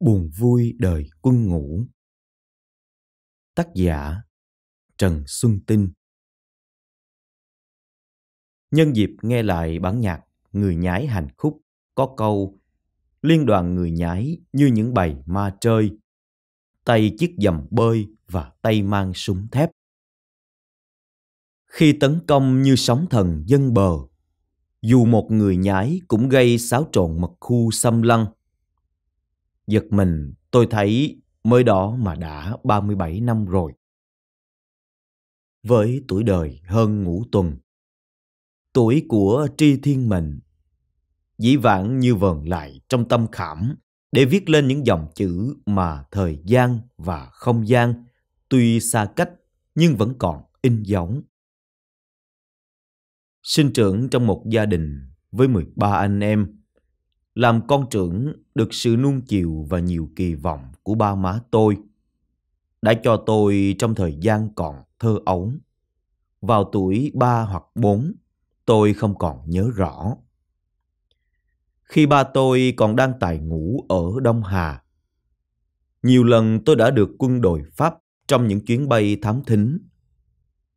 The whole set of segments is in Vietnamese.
Buồn vui đời quân ngủ Tác giả Trần Xuân Tinh Nhân dịp nghe lại bản nhạc Người nhái hành khúc có câu Liên đoàn người nhái như những bầy ma chơi Tay chiếc dầm bơi và tay mang súng thép Khi tấn công như sóng thần dân bờ Dù một người nhái cũng gây xáo trộn mật khu xâm lăng Giật mình tôi thấy mới đó mà đã 37 năm rồi. Với tuổi đời hơn ngũ tuần, tuổi của Tri Thiên mình dĩ vãng như vờn lại trong tâm khảm để viết lên những dòng chữ mà thời gian và không gian tuy xa cách nhưng vẫn còn in giống Sinh trưởng trong một gia đình với 13 anh em làm con trưởng được sự nuông chiều và nhiều kỳ vọng của ba má tôi đã cho tôi trong thời gian còn thơ ấu. Vào tuổi ba hoặc bốn tôi không còn nhớ rõ. Khi ba tôi còn đang tài ngủ ở Đông Hà, nhiều lần tôi đã được quân đội Pháp trong những chuyến bay thám thính.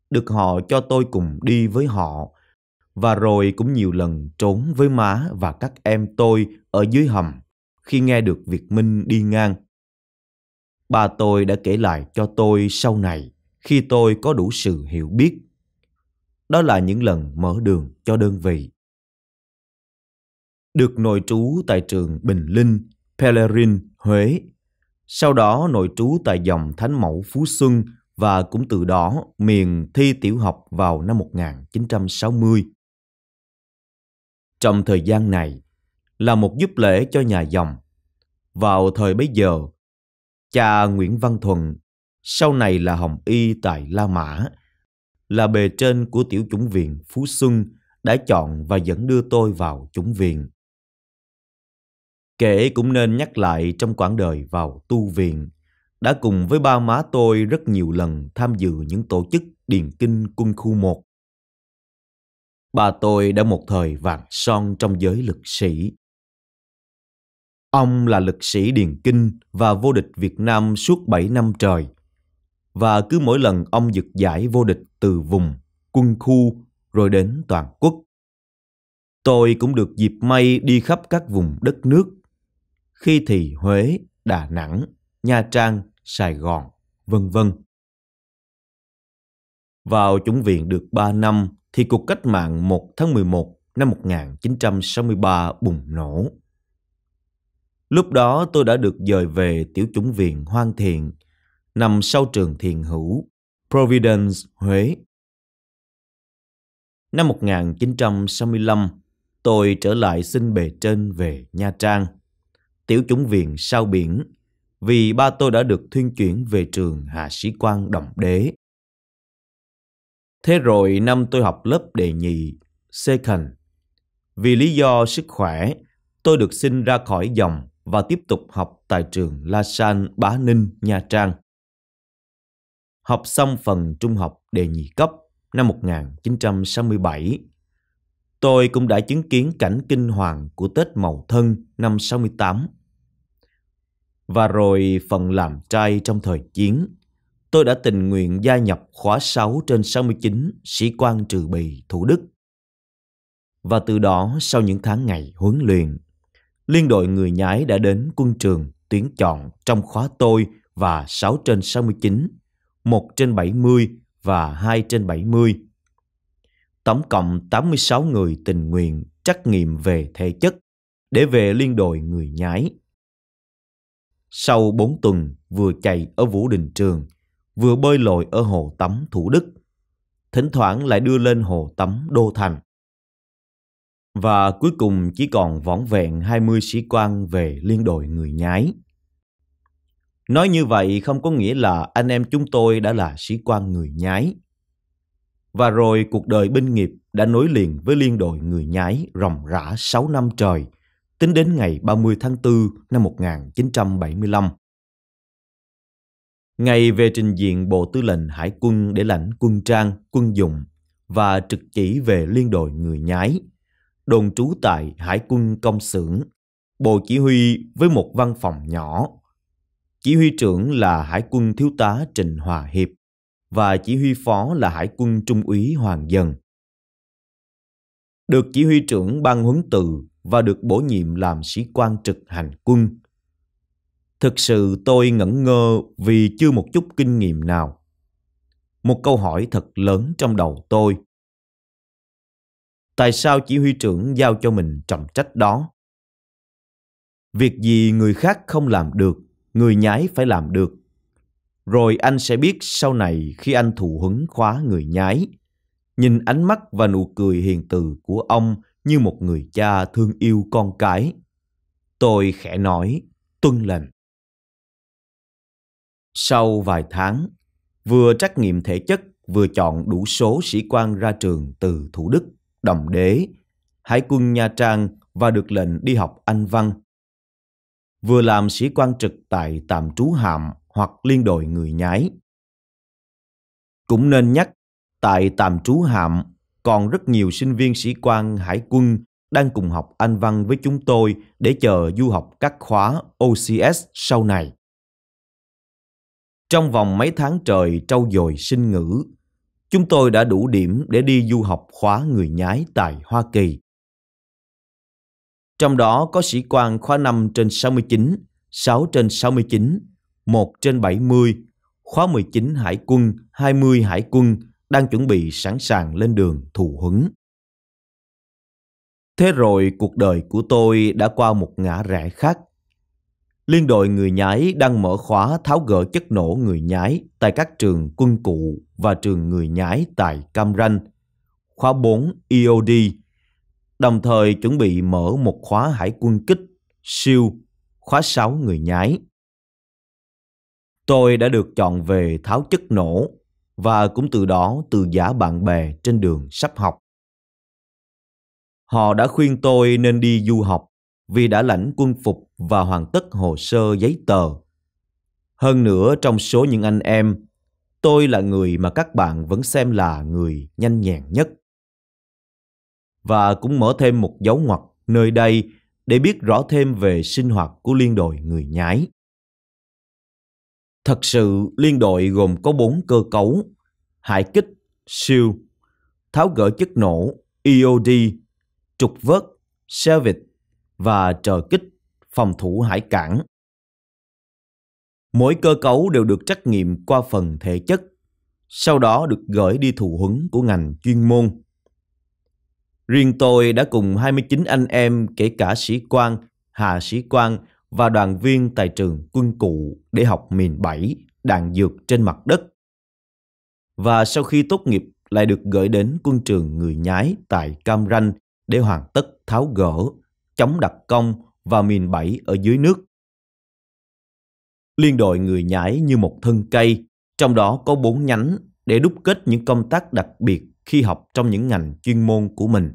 Được họ cho tôi cùng đi với họ và rồi cũng nhiều lần trốn với má và các em tôi ở dưới hầm khi nghe được Việt Minh đi ngang. Ba tôi đã kể lại cho tôi sau này khi tôi có đủ sự hiểu biết. Đó là những lần mở đường cho đơn vị. Được nội trú tại trường Bình Linh, Pellerin, Huế. Sau đó nội trú tại dòng Thánh Mẫu Phú Xuân và cũng từ đó miền thi tiểu học vào năm 1960 trong thời gian này là một giúp lễ cho nhà dòng. Vào thời bấy giờ, cha Nguyễn Văn Thuần, sau này là Hồng Y tại La Mã, là bề trên của tiểu chủng viện Phú Xuân đã chọn và dẫn đưa tôi vào chủng viện. Kể cũng nên nhắc lại trong quãng đời vào tu viện, đã cùng với ba má tôi rất nhiều lần tham dự những tổ chức điền kinh quân khu 1 Bà tôi đã một thời vàng son trong giới lực sĩ. Ông là lực sĩ Điền Kinh và vô địch Việt Nam suốt 7 năm trời. Và cứ mỗi lần ông giật giải vô địch từ vùng, quân khu rồi đến toàn quốc. Tôi cũng được dịp may đi khắp các vùng đất nước. Khi thì Huế, Đà Nẵng, Nha Trang, Sài Gòn, vân vân. Vào chủng viện được 3 năm thì cuộc cách mạng 1 tháng 11 năm 1963 bùng nổ. Lúc đó tôi đã được dời về tiểu chủng viện Hoan Thiện, nằm sau trường Thiền Hữu, Providence, Huế. Năm 1965, tôi trở lại xin bề trên về Nha Trang, tiểu chủng viện sau biển, vì ba tôi đã được thuyên chuyển về trường Hạ Sĩ Quan Đồng Đế Thế rồi năm tôi học lớp đề nhị, second. Vì lý do sức khỏe, tôi được xin ra khỏi dòng và tiếp tục học tại trường La San Bá Ninh, Nha Trang. Học xong phần trung học đề nhị cấp năm 1967, tôi cũng đã chứng kiến cảnh kinh hoàng của Tết Mậu Thân năm 68. Và rồi phần làm trai trong thời chiến tôi đã tình nguyện gia nhập khóa 6 trên 69 sĩ quan trừ bì Thủ Đức. Và từ đó, sau những tháng ngày huấn luyện, liên đội người nhái đã đến quân trường tuyến chọn trong khóa tôi và 6 trên 69, 1 trên 70 và 2 trên 70. Tổng cộng 86 người tình nguyện trắc nghiệm về thể chất để về liên đội người nhái. Sau 4 tuần vừa chạy ở Vũ Đình Trường, vừa bơi lội ở hồ tắm Thủ Đức, thỉnh thoảng lại đưa lên hồ tắm Đô Thành. Và cuối cùng chỉ còn vỏn vẹn 20 sĩ quan về liên đội người nhái. Nói như vậy không có nghĩa là anh em chúng tôi đã là sĩ quan người nhái. Và rồi cuộc đời binh nghiệp đã nối liền với liên đội người nhái ròng rã 6 năm trời, tính đến ngày 30 tháng 4 năm 1975. Ngày về trình diện Bộ Tư lệnh Hải quân để lãnh quân trang, quân dụng và trực chỉ về liên đội người nhái, đồn trú tại Hải quân Công xưởng, Bộ Chỉ huy với một văn phòng nhỏ. Chỉ huy trưởng là Hải quân Thiếu tá Trịnh Hòa Hiệp và chỉ huy phó là Hải quân Trung úy Hoàng Dần. Được chỉ huy trưởng ban huấn từ và được bổ nhiệm làm sĩ quan trực hành quân Thực sự tôi ngẩn ngơ vì chưa một chút kinh nghiệm nào. Một câu hỏi thật lớn trong đầu tôi. Tại sao chỉ huy trưởng giao cho mình trọng trách đó? Việc gì người khác không làm được, người nhái phải làm được. Rồi anh sẽ biết sau này khi anh thụ huấn khóa người nhái. Nhìn ánh mắt và nụ cười hiền từ của ông như một người cha thương yêu con cái. Tôi khẽ nói, tuân lệnh. Sau vài tháng, vừa trắc nghiệm thể chất vừa chọn đủ số sĩ quan ra trường từ Thủ Đức, Đồng Đế, Hải quân Nha Trang và được lệnh đi học Anh Văn. Vừa làm sĩ quan trực tại tạm trú hạm hoặc liên đội người nhái. Cũng nên nhắc, tại tạm trú hạm còn rất nhiều sinh viên sĩ quan hải quân đang cùng học Anh Văn với chúng tôi để chờ du học các khóa OCS sau này. Trong vòng mấy tháng trời trau dồi sinh ngữ, chúng tôi đã đủ điểm để đi du học khóa người nhái tại Hoa Kỳ. Trong đó có sĩ quan khóa 5 trên 69, 6 trên 69, 1 trên 70, khóa 19 hải quân, 20 hải quân đang chuẩn bị sẵn sàng lên đường thù huấn. Thế rồi cuộc đời của tôi đã qua một ngã rẽ khác – liên đội người nhái đang mở khóa tháo gỡ chất nổ người nhái tại các trường quân cụ và trường người nhái tại Cam Ranh, khóa 4 EOD, đồng thời chuẩn bị mở một khóa hải quân kích, siêu, khóa 6 người nhái. Tôi đã được chọn về tháo chất nổ và cũng từ đó từ giả bạn bè trên đường sắp học. Họ đã khuyên tôi nên đi du học vì đã lãnh quân phục và hoàn tất hồ sơ giấy tờ. Hơn nữa trong số những anh em, tôi là người mà các bạn vẫn xem là người nhanh nhẹn nhất. Và cũng mở thêm một dấu ngoặc nơi đây để biết rõ thêm về sinh hoạt của liên đội người nhái. Thật sự, liên đội gồm có bốn cơ cấu, hải kích, siêu, tháo gỡ chất nổ, EOD, trục vớt, xe vịt và trợ kích phòng thủ hải cảng. Mỗi cơ cấu đều được trắc nghiệm qua phần thể chất, sau đó được gửi đi thụ huấn của ngành chuyên môn. Riêng tôi đã cùng 29 anh em kể cả sĩ quan, hạ sĩ quan và đoàn viên tại trường quân cụ để học miền 7 đạn dược trên mặt đất. Và sau khi tốt nghiệp lại được gửi đến quân trường người nhái tại Cam Ranh để hoàn tất tháo gỡ, chống đặc công và mìn bẫy ở dưới nước. Liên đội người nhảy như một thân cây, trong đó có bốn nhánh để đúc kết những công tác đặc biệt khi học trong những ngành chuyên môn của mình.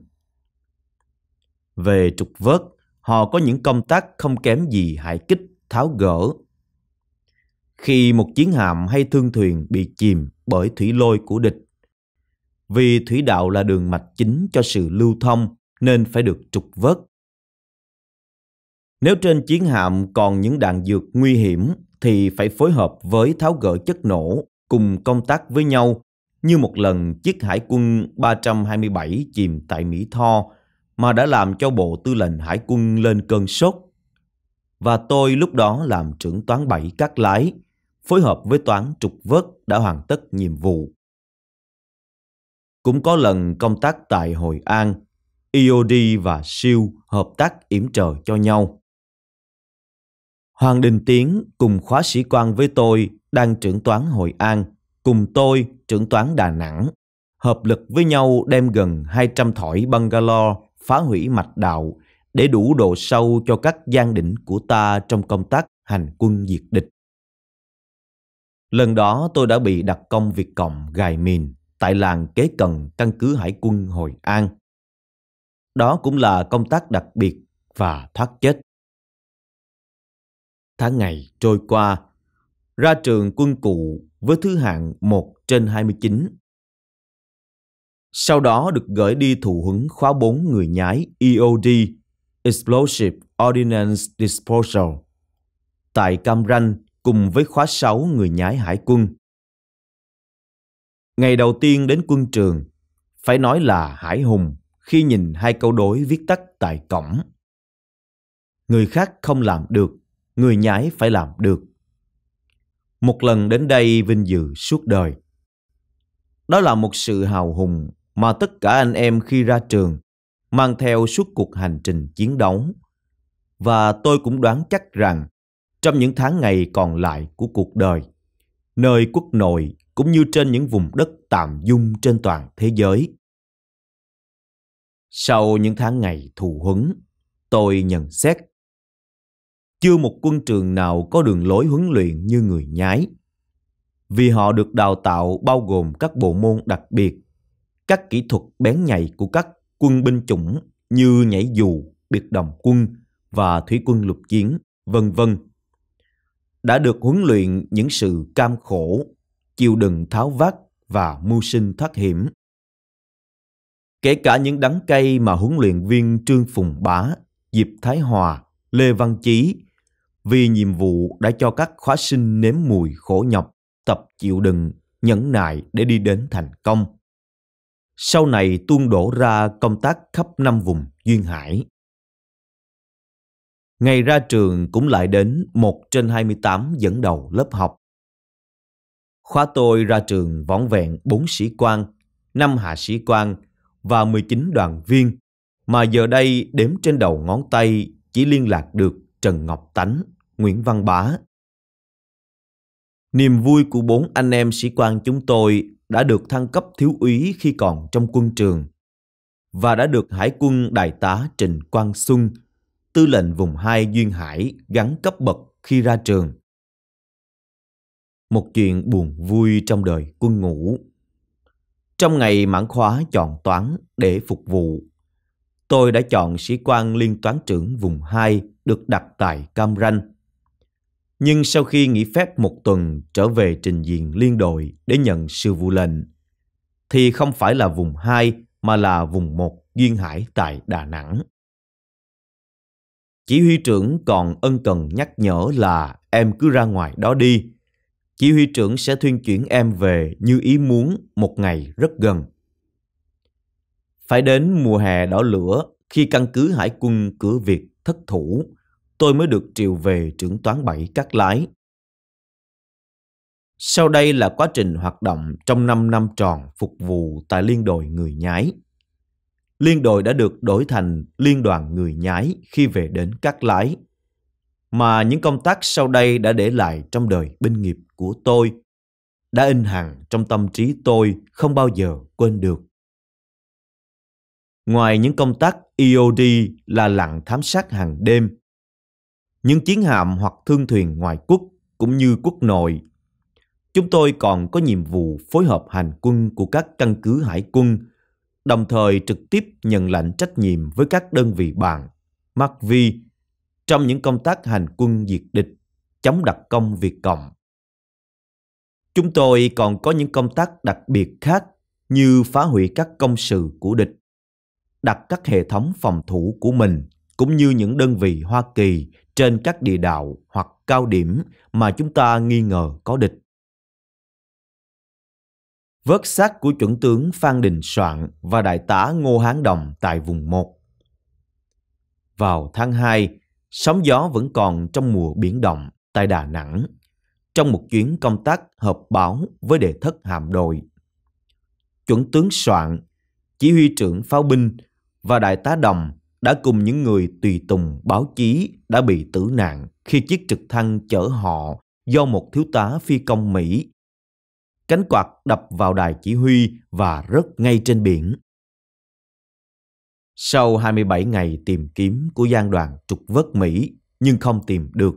Về trục vớt, họ có những công tác không kém gì hải kích, tháo gỡ. Khi một chiến hạm hay thương thuyền bị chìm bởi thủy lôi của địch, vì thủy đạo là đường mạch chính cho sự lưu thông nên phải được trục vớt. Nếu trên chiến hạm còn những đạn dược nguy hiểm thì phải phối hợp với tháo gỡ chất nổ cùng công tác với nhau như một lần chiếc hải quân 327 chìm tại Mỹ Tho mà đã làm cho bộ tư lệnh hải quân lên cơn sốt. Và tôi lúc đó làm trưởng toán bảy các lái, phối hợp với toán trục vớt đã hoàn tất nhiệm vụ. Cũng có lần công tác tại Hội An, IOD e và siêu e hợp tác yểm trợ cho nhau. Hoàng Đình Tiến cùng khóa sĩ quan với tôi đang trưởng toán Hội An, cùng tôi trưởng toán Đà Nẵng. Hợp lực với nhau đem gần 200 thỏi Bangalore phá hủy mạch đạo để đủ độ sâu cho các gian đỉnh của ta trong công tác hành quân diệt địch. Lần đó tôi đã bị đặc công Việt Cộng gài mìn tại làng kế cần căn cứ hải quân Hội An. Đó cũng là công tác đặc biệt và thoát chết. Tháng ngày trôi qua, ra trường quân cụ với thứ hạng 1 trên 29. Sau đó được gửi đi thụ huấn khóa 4 người nhái EOD, Explosive Ordnance Disposal, tại Cam Ranh cùng với khóa 6 người nhái hải quân. Ngày đầu tiên đến quân trường, phải nói là Hải Hùng khi nhìn hai câu đối viết tắt tại cổng. Người khác không làm được người nhái phải làm được. Một lần đến đây vinh dự suốt đời. Đó là một sự hào hùng mà tất cả anh em khi ra trường mang theo suốt cuộc hành trình chiến đấu. Và tôi cũng đoán chắc rằng trong những tháng ngày còn lại của cuộc đời, nơi quốc nội cũng như trên những vùng đất tạm dung trên toàn thế giới. Sau những tháng ngày thù huấn, tôi nhận xét chưa một quân trường nào có đường lối huấn luyện như người nhái. Vì họ được đào tạo bao gồm các bộ môn đặc biệt, các kỹ thuật bén nhạy của các quân binh chủng như nhảy dù, biệt đồng quân và thủy quân lục chiến, vân vân đã được huấn luyện những sự cam khổ, chịu đựng tháo vát và mưu sinh thoát hiểm. Kể cả những đắng cay mà huấn luyện viên Trương Phùng Bá, Diệp Thái Hòa, Lê Văn Chí vì nhiệm vụ đã cho các khóa sinh nếm mùi khổ nhọc, tập chịu đựng, nhẫn nại để đi đến thành công. Sau này tuôn đổ ra công tác khắp năm vùng duyên hải. Ngày ra trường cũng lại đến 1 trên 28 dẫn đầu lớp học. Khóa tôi ra trường võng vẹn 4 sĩ quan, 5 hạ sĩ quan và 19 đoàn viên, mà giờ đây đếm trên đầu ngón tay chỉ liên lạc được Trần Ngọc Tánh Nguyễn Văn Bá. Niềm vui của bốn anh em sĩ quan chúng tôi đã được thăng cấp thiếu úy khi còn trong quân trường và đã được Hải quân Đại tá Trịnh Quang Xuân, tư lệnh vùng 2 Duyên Hải gắn cấp bậc khi ra trường. Một chuyện buồn vui trong đời quân ngũ. Trong ngày mãn khóa chọn toán để phục vụ, tôi đã chọn sĩ quan liên toán trưởng vùng 2 được đặt tại Cam Ranh nhưng sau khi nghỉ phép một tuần trở về trình diện liên đội để nhận sư vụ lệnh, thì không phải là vùng 2 mà là vùng 1 duyên hải tại Đà Nẵng. Chỉ huy trưởng còn ân cần nhắc nhở là em cứ ra ngoài đó đi. Chỉ huy trưởng sẽ thuyên chuyển em về như ý muốn một ngày rất gần. Phải đến mùa hè đỏ lửa khi căn cứ hải quân cửa Việt thất thủ tôi mới được triệu về trưởng toán bảy cắt lái. Sau đây là quá trình hoạt động trong 5 năm tròn phục vụ tại Liên đội Người Nhái. Liên đội đã được đổi thành Liên đoàn Người Nhái khi về đến Cát Lái. Mà những công tác sau đây đã để lại trong đời binh nghiệp của tôi, đã in hằng trong tâm trí tôi không bao giờ quên được. Ngoài những công tác EOD là lặng thám sát hàng đêm, những chiến hạm hoặc thương thuyền ngoài quốc cũng như quốc nội. Chúng tôi còn có nhiệm vụ phối hợp hành quân của các căn cứ hải quân, đồng thời trực tiếp nhận lệnh trách nhiệm với các đơn vị bạn, Mặc vi, trong những công tác hành quân diệt địch, chống đặc công Việt Cộng. Chúng tôi còn có những công tác đặc biệt khác như phá hủy các công sự của địch, đặt các hệ thống phòng thủ của mình cũng như những đơn vị Hoa Kỳ trên các địa đạo hoặc cao điểm mà chúng ta nghi ngờ có địch. Vớt xác của chuẩn tướng Phan Đình Soạn và đại tá Ngô Hán Đồng tại vùng 1. Vào tháng 2, sóng gió vẫn còn trong mùa biển động tại Đà Nẵng, trong một chuyến công tác hợp báo với đệ thất hạm đội. Chuẩn tướng Soạn, chỉ huy trưởng pháo binh và đại tá Đồng đã cùng những người tùy tùng báo chí đã bị tử nạn khi chiếc trực thăng chở họ do một thiếu tá phi công Mỹ. Cánh quạt đập vào đài chỉ huy và rớt ngay trên biển. Sau 27 ngày tìm kiếm của gian đoàn trục vớt Mỹ nhưng không tìm được.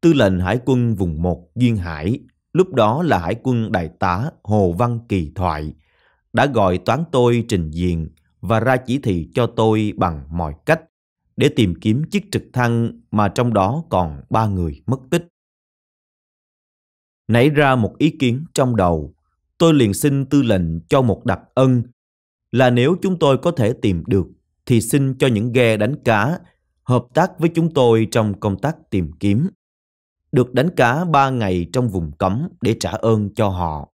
Tư lệnh Hải quân vùng 1 Duyên Hải, lúc đó là Hải quân Đại tá Hồ Văn Kỳ Thoại, đã gọi toán tôi trình diện và ra chỉ thị cho tôi bằng mọi cách để tìm kiếm chiếc trực thăng mà trong đó còn ba người mất tích. Nảy ra một ý kiến trong đầu, tôi liền xin tư lệnh cho một đặc ân là nếu chúng tôi có thể tìm được thì xin cho những ghe đánh cá hợp tác với chúng tôi trong công tác tìm kiếm. Được đánh cá ba ngày trong vùng cấm để trả ơn cho họ.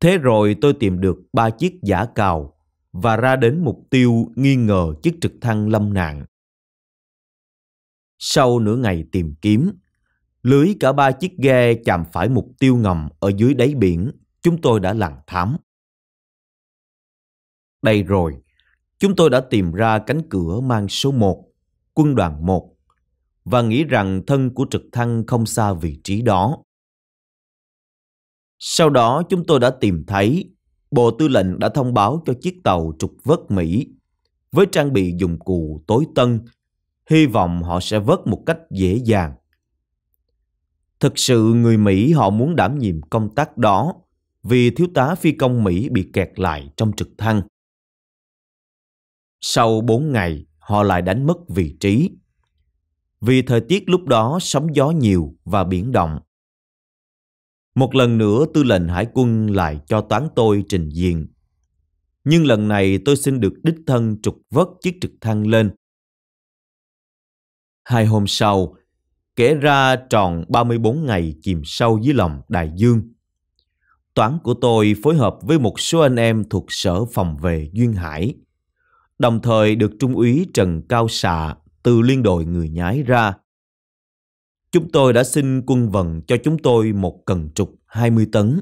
Thế rồi tôi tìm được ba chiếc giả cào và ra đến mục tiêu nghi ngờ chiếc trực thăng lâm nạn. Sau nửa ngày tìm kiếm, lưới cả ba chiếc ghe chạm phải mục tiêu ngầm ở dưới đáy biển, chúng tôi đã lặn thám. Đây rồi, chúng tôi đã tìm ra cánh cửa mang số 1, quân đoàn 1, và nghĩ rằng thân của trực thăng không xa vị trí đó. Sau đó chúng tôi đã tìm thấy Bộ Tư lệnh đã thông báo cho chiếc tàu trục vớt Mỹ với trang bị dụng cụ tối tân, hy vọng họ sẽ vớt một cách dễ dàng. Thực sự người Mỹ họ muốn đảm nhiệm công tác đó vì thiếu tá phi công Mỹ bị kẹt lại trong trực thăng. Sau 4 ngày, họ lại đánh mất vị trí. Vì thời tiết lúc đó sóng gió nhiều và biển động, một lần nữa tư lệnh hải quân lại cho toán tôi trình diện. Nhưng lần này tôi xin được đích thân trục vớt chiếc trực thăng lên. Hai hôm sau, kể ra tròn 34 ngày chìm sâu dưới lòng đại dương. Toán của tôi phối hợp với một số anh em thuộc Sở Phòng vệ Duyên Hải, đồng thời được Trung úy Trần Cao Xạ từ liên đội người nhái ra Chúng tôi đã xin quân vận cho chúng tôi một cần trục 20 tấn.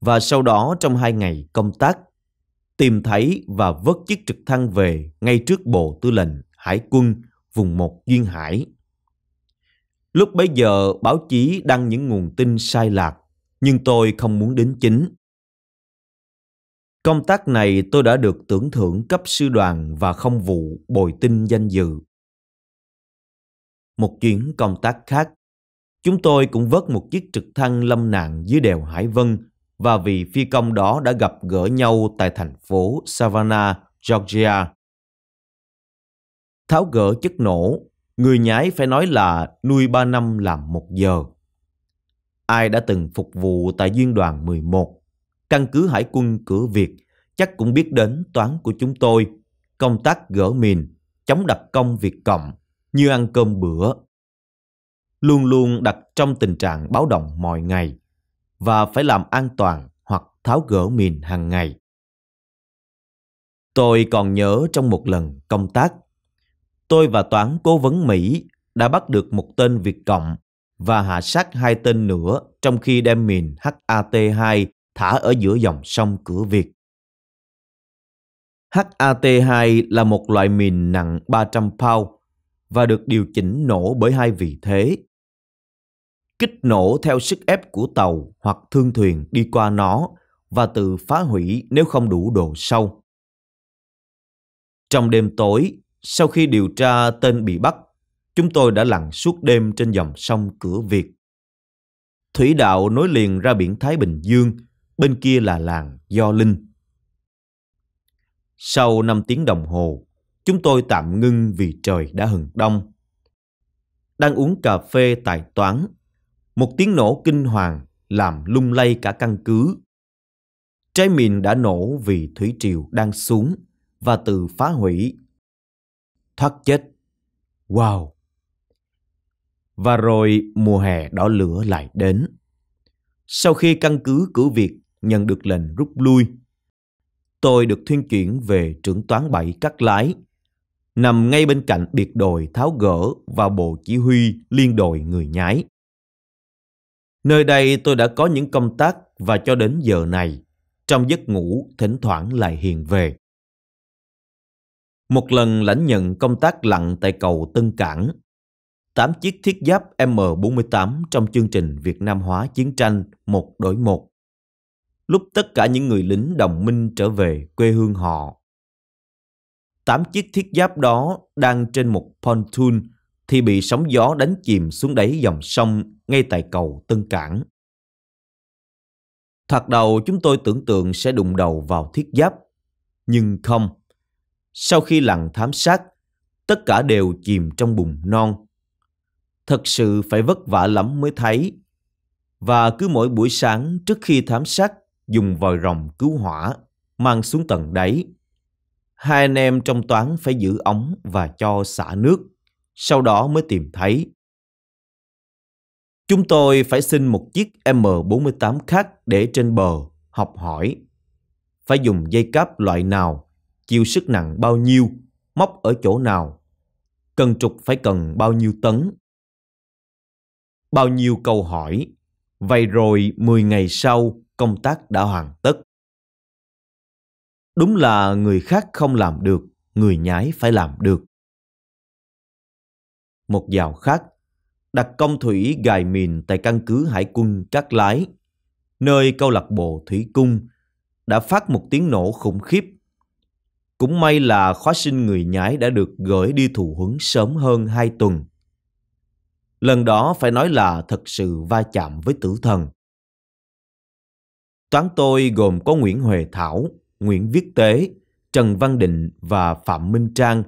Và sau đó trong hai ngày công tác, tìm thấy và vớt chiếc trực thăng về ngay trước Bộ Tư lệnh Hải quân vùng 1 Duyên Hải. Lúc bấy giờ báo chí đăng những nguồn tin sai lạc, nhưng tôi không muốn đến chính. Công tác này tôi đã được tưởng thưởng cấp sư đoàn và không vụ bồi tin danh dự một chuyến công tác khác. Chúng tôi cũng vớt một chiếc trực thăng lâm nạn dưới đèo Hải Vân và vị phi công đó đã gặp gỡ nhau tại thành phố Savannah, Georgia. Tháo gỡ chất nổ, người nhái phải nói là nuôi 3 năm làm một giờ. Ai đã từng phục vụ tại Duyên đoàn 11, căn cứ hải quân cửa Việt, chắc cũng biết đến toán của chúng tôi, công tác gỡ mìn, chống đập công Việt Cộng như ăn cơm bữa. Luôn luôn đặt trong tình trạng báo động mọi ngày và phải làm an toàn hoặc tháo gỡ mìn hàng ngày. Tôi còn nhớ trong một lần công tác, tôi và toán cố vấn Mỹ đã bắt được một tên Việt Cộng và hạ sát hai tên nữa trong khi đem mìn HAT-2 thả ở giữa dòng sông cửa Việt. HAT-2 là một loại mìn nặng 300 pound và được điều chỉnh nổ bởi hai vị thế. Kích nổ theo sức ép của tàu hoặc thương thuyền đi qua nó và tự phá hủy nếu không đủ độ sâu. Trong đêm tối, sau khi điều tra tên bị bắt, chúng tôi đã lặn suốt đêm trên dòng sông cửa Việt. Thủy đạo nối liền ra biển Thái Bình Dương, bên kia là làng Do Linh. Sau 5 tiếng đồng hồ, chúng tôi tạm ngưng vì trời đã hừng đông. Đang uống cà phê tại toán, một tiếng nổ kinh hoàng làm lung lay cả căn cứ. Trái mìn đã nổ vì thủy triều đang xuống và tự phá hủy. Thoát chết. Wow! Và rồi mùa hè đỏ lửa lại đến. Sau khi căn cứ cử việc nhận được lệnh rút lui, tôi được thuyên chuyển về trưởng toán bảy cắt Lái nằm ngay bên cạnh biệt đội tháo gỡ và bộ chỉ huy liên đội người nhái. Nơi đây tôi đã có những công tác và cho đến giờ này, trong giấc ngủ thỉnh thoảng lại hiện về. Một lần lãnh nhận công tác lặn tại cầu Tân Cảng, 8 chiếc thiết giáp M48 trong chương trình Việt Nam hóa chiến tranh một đổi một. Lúc tất cả những người lính đồng minh trở về quê hương họ tám chiếc thiết giáp đó đang trên một pontoon thì bị sóng gió đánh chìm xuống đáy dòng sông ngay tại cầu Tân Cảng. Thoạt đầu chúng tôi tưởng tượng sẽ đụng đầu vào thiết giáp, nhưng không. Sau khi lặn thám sát, tất cả đều chìm trong bùn non. Thật sự phải vất vả lắm mới thấy. Và cứ mỗi buổi sáng trước khi thám sát dùng vòi rồng cứu hỏa mang xuống tận đáy hai anh em trong toán phải giữ ống và cho xả nước, sau đó mới tìm thấy. Chúng tôi phải xin một chiếc M48 khác để trên bờ, học hỏi. Phải dùng dây cáp loại nào, chịu sức nặng bao nhiêu, móc ở chỗ nào, cần trục phải cần bao nhiêu tấn. Bao nhiêu câu hỏi, vậy rồi 10 ngày sau công tác đã hoàn tất đúng là người khác không làm được người nhái phải làm được một dạo khác đặt công thủy gài mìn tại căn cứ hải quân cát lái nơi câu lạc bộ thủy cung đã phát một tiếng nổ khủng khiếp cũng may là khóa sinh người nhái đã được gửi đi thù huấn sớm hơn hai tuần. Lần đó phải nói là thật sự va chạm với tử thần. Toán tôi gồm có Nguyễn Huệ Thảo, Nguyễn Viết Tế, Trần Văn Định và Phạm Minh Trang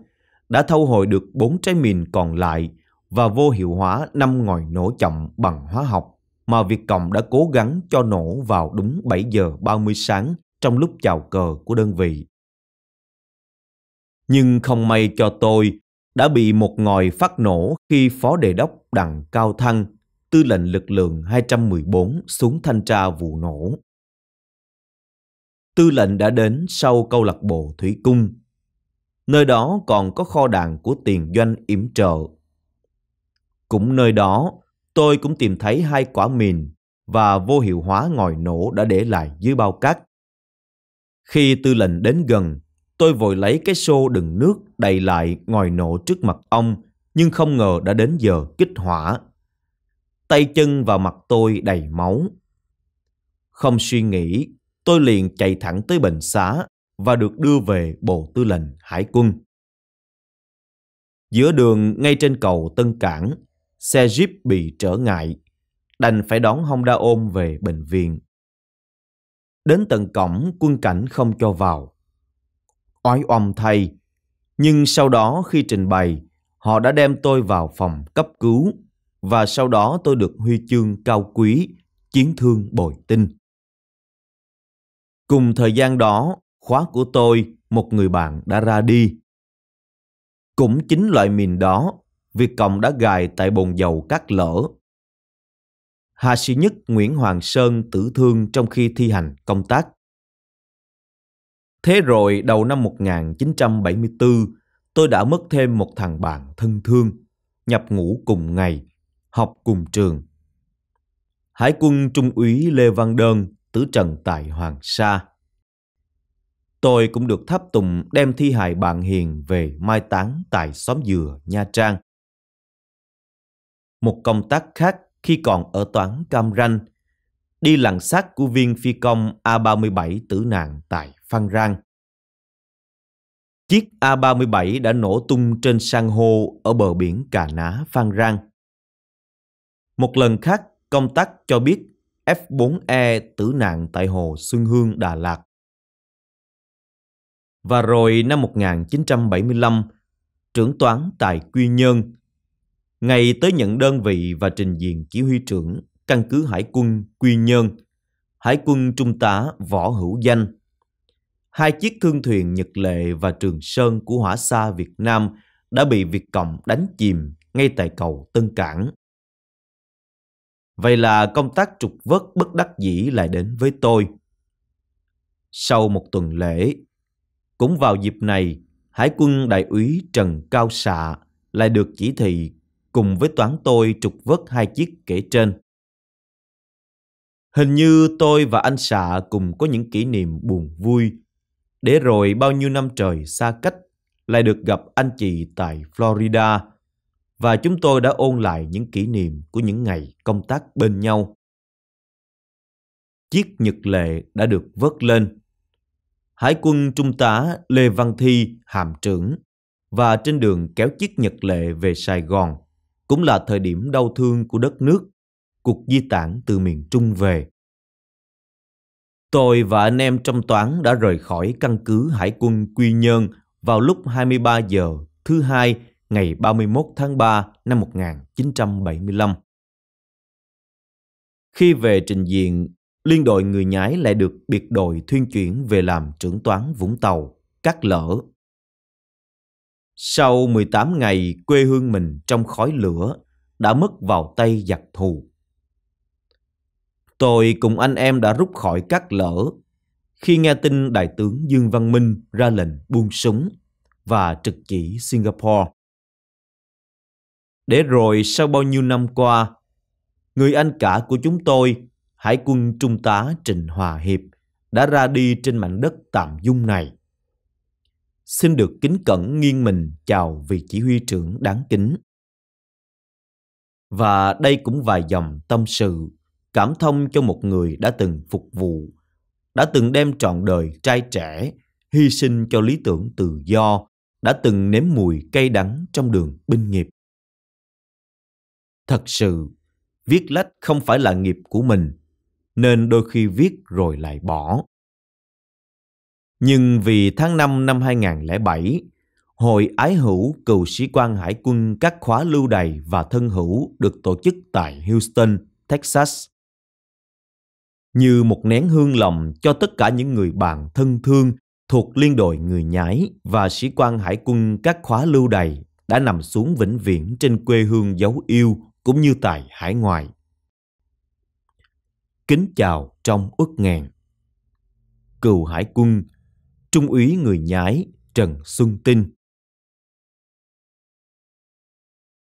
đã thâu hồi được 4 trái mìn còn lại và vô hiệu hóa 5 ngòi nổ chậm bằng hóa học mà Việt Cộng đã cố gắng cho nổ vào đúng 7 giờ 30 sáng trong lúc chào cờ của đơn vị. Nhưng không may cho tôi, đã bị một ngòi phát nổ khi Phó Đề Đốc Đặng Cao Thăng, tư lệnh lực lượng 214 xuống thanh tra vụ nổ tư lệnh đã đến sau câu lạc bộ Thủy Cung. Nơi đó còn có kho đàn của tiền doanh yểm trợ. Cũng nơi đó, tôi cũng tìm thấy hai quả mìn và vô hiệu hóa ngòi nổ đã để lại dưới bao cát. Khi tư lệnh đến gần, tôi vội lấy cái xô đựng nước đầy lại ngòi nổ trước mặt ông, nhưng không ngờ đã đến giờ kích hỏa. Tay chân và mặt tôi đầy máu. Không suy nghĩ, tôi liền chạy thẳng tới bệnh xá và được đưa về Bộ Tư lệnh Hải quân. Giữa đường ngay trên cầu Tân Cảng, xe Jeep bị trở ngại, đành phải đón Honda ôm về bệnh viện. Đến tận cổng quân cảnh không cho vào. Oái oăm thay, nhưng sau đó khi trình bày, họ đã đem tôi vào phòng cấp cứu và sau đó tôi được huy chương cao quý, chiến thương bồi tinh. Cùng thời gian đó, khóa của tôi, một người bạn đã ra đi. Cũng chính loại mìn đó, Việt Cộng đã gài tại bồn dầu cát lỡ. hà sĩ nhất Nguyễn Hoàng Sơn tử thương trong khi thi hành công tác. Thế rồi đầu năm 1974, tôi đã mất thêm một thằng bạn thân thương, nhập ngũ cùng ngày, học cùng trường. Hải quân Trung úy Lê Văn Đơn tử trần tại Hoàng Sa. Tôi cũng được tháp tùng đem thi hài bạn Hiền về mai táng tại xóm dừa Nha Trang. Một công tác khác khi còn ở toán Cam Ranh, đi lặn xác của viên phi công A-37 tử nạn tại Phan Rang. Chiếc A-37 đã nổ tung trên san hô ở bờ biển Cà Ná, Phan Rang. Một lần khác, công tác cho biết F4E tử nạn tại hồ Xuân Hương, Đà Lạt. Và rồi năm 1975, trưởng toán tại Quy Nhơn, ngày tới nhận đơn vị và trình diện chỉ huy trưởng căn cứ Hải quân Quy Nhơn, Hải quân Trung tá Võ Hữu Danh. Hai chiếc thương thuyền Nhật Lệ và Trường Sơn của Hỏa Sa Việt Nam đã bị Việt Cộng đánh chìm ngay tại cầu Tân Cảng. Vậy là công tác trục vớt bất đắc dĩ lại đến với tôi. Sau một tuần lễ, cũng vào dịp này, Hải quân Đại úy Trần Cao Xạ lại được chỉ thị cùng với toán tôi trục vớt hai chiếc kể trên. Hình như tôi và anh Xạ cùng có những kỷ niệm buồn vui, để rồi bao nhiêu năm trời xa cách lại được gặp anh chị tại Florida và chúng tôi đã ôn lại những kỷ niệm của những ngày công tác bên nhau. Chiếc Nhật Lệ đã được vớt lên. Hải quân Trung tá Lê Văn Thi hàm trưởng và trên đường kéo chiếc Nhật Lệ về Sài Gòn cũng là thời điểm đau thương của đất nước, cuộc di tản từ miền Trung về. Tôi và anh em trong toán đã rời khỏi căn cứ Hải quân Quy Nhơn vào lúc 23 giờ thứ hai ngày 31 tháng 3 năm 1975. Khi về trình diện, liên đội người nhái lại được biệt đội thuyên chuyển về làm trưởng toán Vũng Tàu, cắt Lỡ. Sau 18 ngày quê hương mình trong khói lửa đã mất vào tay giặc thù. Tôi cùng anh em đã rút khỏi cắt Lỡ khi nghe tin Đại tướng Dương Văn Minh ra lệnh buông súng và trực chỉ Singapore. Để rồi sau bao nhiêu năm qua, người anh cả của chúng tôi, Hải quân Trung tá Trịnh Hòa Hiệp, đã ra đi trên mảnh đất tạm dung này. Xin được kính cẩn nghiêng mình chào vị chỉ huy trưởng đáng kính. Và đây cũng vài dòng tâm sự, cảm thông cho một người đã từng phục vụ, đã từng đem trọn đời trai trẻ, hy sinh cho lý tưởng tự do, đã từng nếm mùi cay đắng trong đường binh nghiệp. Thật sự, viết lách không phải là nghiệp của mình, nên đôi khi viết rồi lại bỏ. Nhưng vì tháng 5 năm 2007, Hội Ái Hữu Cựu Sĩ quan Hải quân các khóa lưu đày và thân hữu được tổ chức tại Houston, Texas. Như một nén hương lòng cho tất cả những người bạn thân thương thuộc liên đội người nhái và sĩ quan hải quân các khóa lưu đày đã nằm xuống vĩnh viễn trên quê hương dấu yêu cũng như tại hải ngoại. Kính chào trong ước ngàn. Cựu hải quân, Trung úy người nhái Trần Xuân Tinh